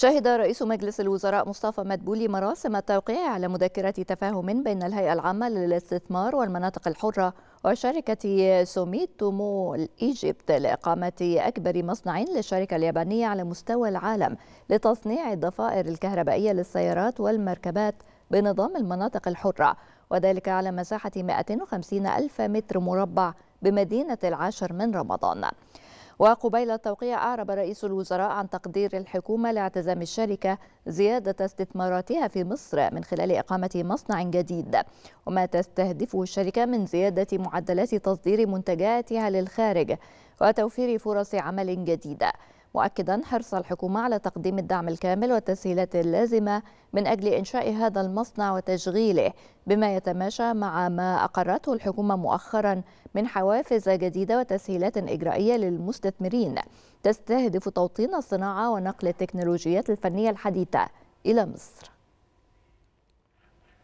شهد رئيس مجلس الوزراء مصطفى مدبولي مراسم التوقيع على مذكرة تفاهم بين الهيئة العامة للاستثمار والمناطق الحرة وشركة سوميتومو إيجيبت لإقامة أكبر مصنع للشركة اليابانية على مستوى العالم لتصنيع الضفائر الكهربائية للسيارات والمركبات بنظام المناطق الحرة وذلك على مساحة 150 ألف متر مربع بمدينة العاشر من رمضان وقبيل التوقيع أعرب رئيس الوزراء عن تقدير الحكومة لاعتزام الشركة زيادة استثماراتها في مصر من خلال إقامة مصنع جديد وما تستهدفه الشركة من زيادة معدلات تصدير منتجاتها للخارج وتوفير فرص عمل جديده مؤكدا حرص الحكومة على تقديم الدعم الكامل والتسهيلات اللازمة من أجل إنشاء هذا المصنع وتشغيله بما يتماشى مع ما أقرته الحكومة مؤخرا من حوافز جديدة وتسهيلات إجرائية للمستثمرين تستهدف توطين الصناعة ونقل التكنولوجيات الفنية الحديثة إلى مصر